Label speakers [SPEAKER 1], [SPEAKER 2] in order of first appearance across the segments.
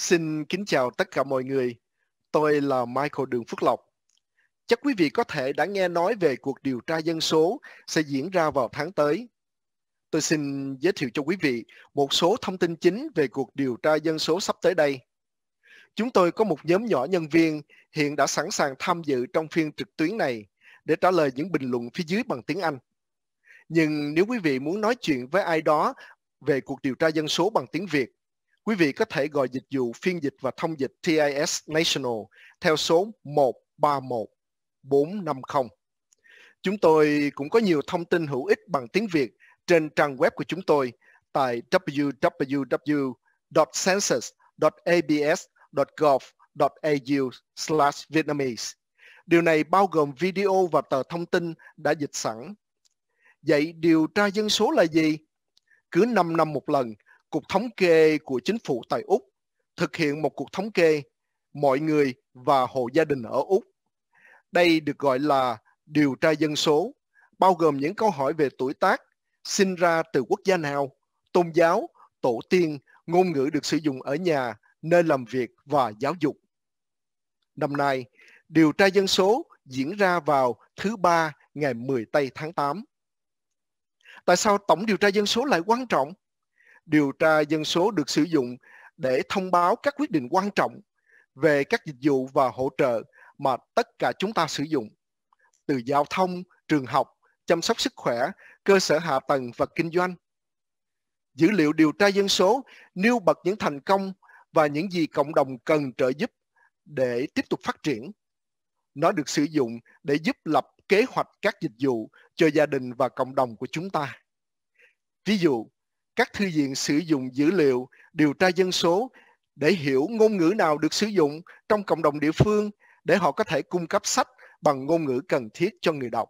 [SPEAKER 1] Xin kính chào tất cả mọi người. Tôi là Michael Đường Phước Lộc. Chắc quý vị có thể đã nghe nói về cuộc điều tra dân số sẽ diễn ra vào tháng tới. Tôi xin giới thiệu cho quý vị một số thông tin chính về cuộc điều tra dân số sắp tới đây. Chúng tôi có một nhóm nhỏ nhân viên hiện đã sẵn sàng tham dự trong phiên trực tuyến này để trả lời những bình luận phía dưới bằng tiếng Anh. Nhưng nếu quý vị muốn nói chuyện với ai đó về cuộc điều tra dân số bằng tiếng Việt, Quý vị có thể gọi dịch vụ phiên dịch và thông dịch TIS National theo số 131 450. Chúng tôi cũng có nhiều thông tin hữu ích bằng tiếng Việt trên trang web của chúng tôi tại www.census.abs.gov.au/vietnamese. Điều này bao gồm video và tờ thông tin đã dịch sẵn. Vậy điều tra dân số là gì? Cứ 5 năm một lần, Cuộc Thống kê của chính phủ tại Úc thực hiện một cuộc thống kê mọi người và hộ gia đình ở Úc. Đây được gọi là điều tra dân số, bao gồm những câu hỏi về tuổi tác, sinh ra từ quốc gia nào, tôn giáo, tổ tiên, ngôn ngữ được sử dụng ở nhà, nơi làm việc và giáo dục. Năm nay, điều tra dân số diễn ra vào thứ ba ngày 10 tây tháng 8. Tại sao tổng điều tra dân số lại quan trọng? điều tra dân số được sử dụng để thông báo các quyết định quan trọng về các dịch vụ và hỗ trợ mà tất cả chúng ta sử dụng, từ giao thông, trường học, chăm sóc sức khỏe, cơ sở hạ tầng và kinh doanh. Dữ liệu điều tra dân số nêu bật những thành công và những gì cộng đồng cần trợ giúp để tiếp tục phát triển. Nó được sử dụng để giúp lập kế hoạch các dịch vụ cho gia đình và cộng đồng của chúng ta. Ví dụ, các thư viện sử dụng dữ liệu điều tra dân số để hiểu ngôn ngữ nào được sử dụng trong cộng đồng địa phương để họ có thể cung cấp sách bằng ngôn ngữ cần thiết cho người đọc.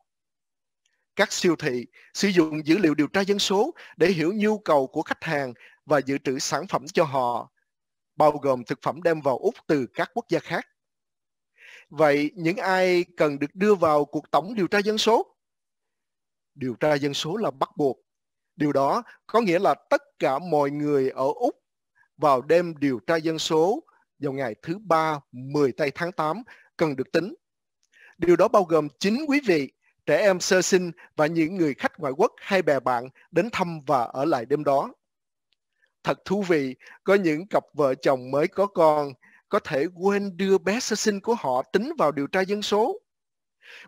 [SPEAKER 1] Các siêu thị sử dụng dữ liệu điều tra dân số để hiểu nhu cầu của khách hàng và dự trữ sản phẩm cho họ, bao gồm thực phẩm đem vào Úc từ các quốc gia khác. Vậy những ai cần được đưa vào cuộc tổng điều tra dân số? Điều tra dân số là bắt buộc Điều đó có nghĩa là tất cả mọi người ở Úc vào đêm điều tra dân số vào ngày thứ ba 10 tây tháng 8 cần được tính. Điều đó bao gồm chính quý vị, trẻ em sơ sinh và những người khách ngoại quốc hay bè bạn đến thăm và ở lại đêm đó. Thật thú vị, có những cặp vợ chồng mới có con có thể quên đưa bé sơ sinh của họ tính vào điều tra dân số.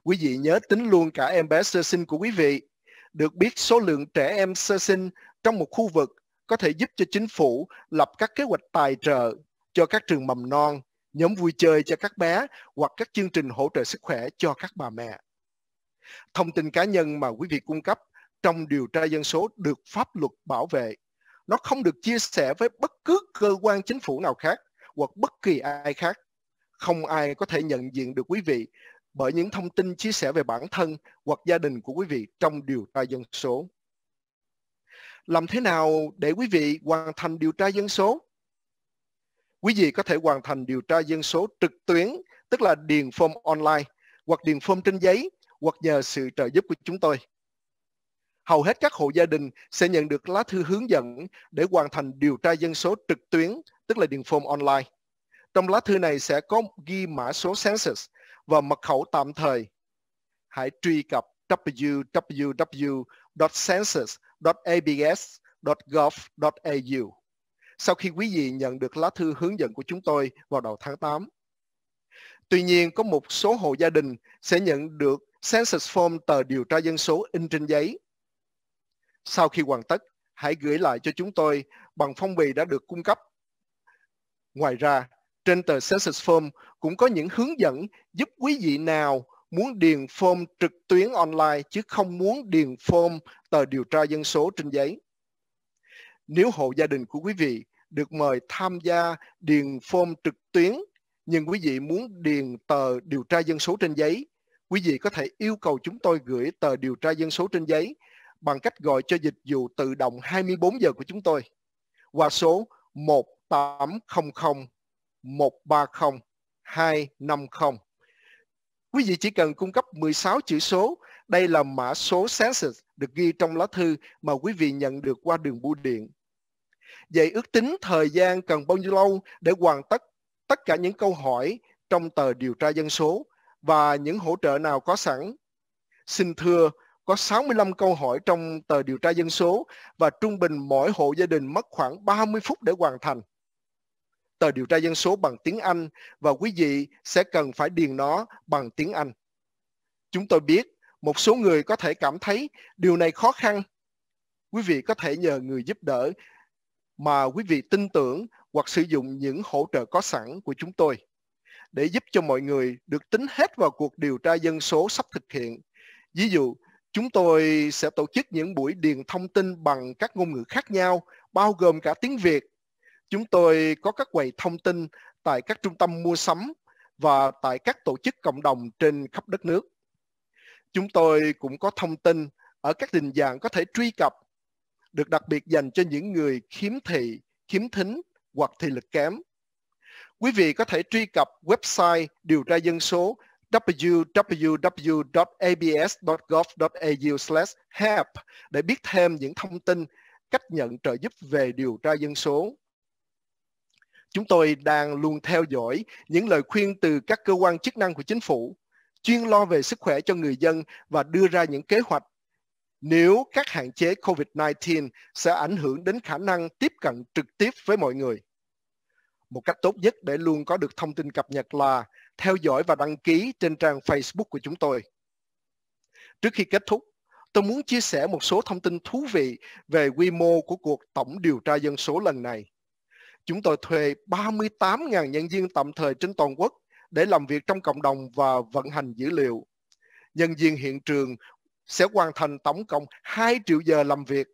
[SPEAKER 1] Quý vị nhớ tính luôn cả em bé sơ sinh của quý vị được biết số lượng trẻ em sơ sinh trong một khu vực có thể giúp cho chính phủ lập các kế hoạch tài trợ cho các trường mầm non, nhóm vui chơi cho các bé hoặc các chương trình hỗ trợ sức khỏe cho các bà mẹ. Thông tin cá nhân mà quý vị cung cấp trong điều tra dân số được pháp luật bảo vệ. Nó không được chia sẻ với bất cứ cơ quan chính phủ nào khác hoặc bất kỳ ai khác. Không ai có thể nhận diện được quý vị bởi những thông tin chia sẻ về bản thân hoặc gia đình của quý vị trong điều tra dân số. Làm thế nào để quý vị hoàn thành điều tra dân số? Quý vị có thể hoàn thành điều tra dân số trực tuyến, tức là điền form online hoặc điền form trên giấy hoặc nhờ sự trợ giúp của chúng tôi. Hầu hết các hộ gia đình sẽ nhận được lá thư hướng dẫn để hoàn thành điều tra dân số trực tuyến, tức là điền form online. Trong lá thư này sẽ có ghi mã số census và mật khẩu tạm thời, hãy truy cập www.census.abs.gov.au sau khi quý vị nhận được lá thư hướng dẫn của chúng tôi vào đầu tháng 8. Tuy nhiên, có một số hộ gia đình sẽ nhận được Census Form tờ điều tra dân số in trên giấy. Sau khi hoàn tất, hãy gửi lại cho chúng tôi bằng phong bì đã được cung cấp. Ngoài ra, trên tờ Census Form cũng có những hướng dẫn giúp quý vị nào muốn điền form trực tuyến online chứ không muốn điền form tờ điều tra dân số trên giấy. Nếu hộ gia đình của quý vị được mời tham gia điền form trực tuyến nhưng quý vị muốn điền tờ điều tra dân số trên giấy, quý vị có thể yêu cầu chúng tôi gửi tờ điều tra dân số trên giấy bằng cách gọi cho dịch vụ tự động 24 giờ của chúng tôi qua số 1800 130 250. Quý vị chỉ cần cung cấp 16 chữ số. Đây là mã số census được ghi trong lá thư mà quý vị nhận được qua đường bưu điện. Vậy ước tính thời gian cần bao nhiêu lâu để hoàn tất tất cả những câu hỏi trong tờ điều tra dân số và những hỗ trợ nào có sẵn? Xin thưa, có 65 câu hỏi trong tờ điều tra dân số và trung bình mỗi hộ gia đình mất khoảng 30 phút để hoàn thành tờ điều tra dân số bằng tiếng Anh và quý vị sẽ cần phải điền nó bằng tiếng Anh. Chúng tôi biết một số người có thể cảm thấy điều này khó khăn. Quý vị có thể nhờ người giúp đỡ mà quý vị tin tưởng hoặc sử dụng những hỗ trợ có sẵn của chúng tôi để giúp cho mọi người được tính hết vào cuộc điều tra dân số sắp thực hiện. Ví dụ, chúng tôi sẽ tổ chức những buổi điền thông tin bằng các ngôn ngữ khác nhau, bao gồm cả tiếng Việt, Chúng tôi có các quầy thông tin tại các trung tâm mua sắm và tại các tổ chức cộng đồng trên khắp đất nước. Chúng tôi cũng có thông tin ở các định dạng có thể truy cập được đặc biệt dành cho những người khiếm thị, khiếm thính hoặc thị lực kém. Quý vị có thể truy cập website điều tra dân số www.abs.gov.au/help để biết thêm những thông tin cách nhận trợ giúp về điều tra dân số. Chúng tôi đang luôn theo dõi những lời khuyên từ các cơ quan chức năng của chính phủ, chuyên lo về sức khỏe cho người dân và đưa ra những kế hoạch nếu các hạn chế COVID-19 sẽ ảnh hưởng đến khả năng tiếp cận trực tiếp với mọi người. Một cách tốt nhất để luôn có được thông tin cập nhật là theo dõi và đăng ký trên trang Facebook của chúng tôi. Trước khi kết thúc, tôi muốn chia sẻ một số thông tin thú vị về quy mô của cuộc tổng điều tra dân số lần này chúng tôi thuê 38.000 nhân viên tạm thời trên toàn quốc để làm việc trong cộng đồng và vận hành dữ liệu. Nhân viên hiện trường sẽ hoàn thành tổng cộng 2 triệu giờ làm việc.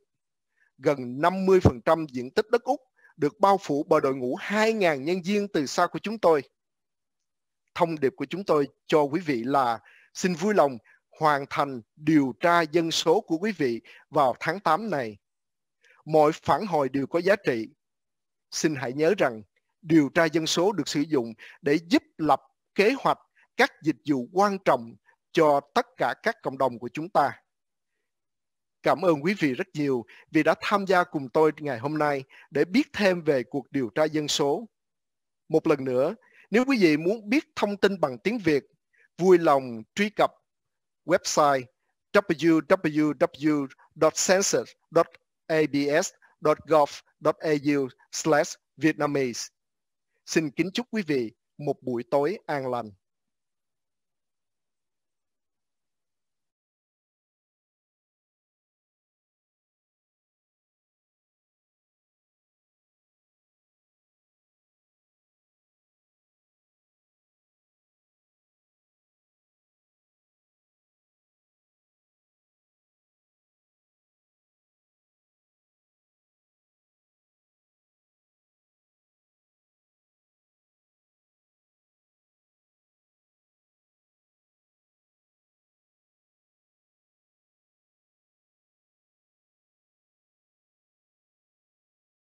[SPEAKER 1] Gần 50% diện tích đất Úc được bao phủ bởi đội ngũ 2.000 nhân viên từ xa của chúng tôi. Thông điệp của chúng tôi cho quý vị là xin vui lòng hoàn thành điều tra dân số của quý vị vào tháng 8 này. Mọi phản hồi đều có giá trị xin hãy nhớ rằng điều tra dân số được sử dụng để giúp lập kế hoạch các dịch vụ quan trọng cho tất cả các cộng đồng của chúng ta. Cảm ơn quý vị rất nhiều vì đã tham gia cùng tôi ngày hôm nay để biết thêm về cuộc điều tra dân số. Một lần nữa, nếu quý vị muốn biết thông tin bằng tiếng Việt, vui lòng truy cập website www.census.abs.com www.gov.au Vietnamese. Xin kính chúc quý vị một buổi tối an lành.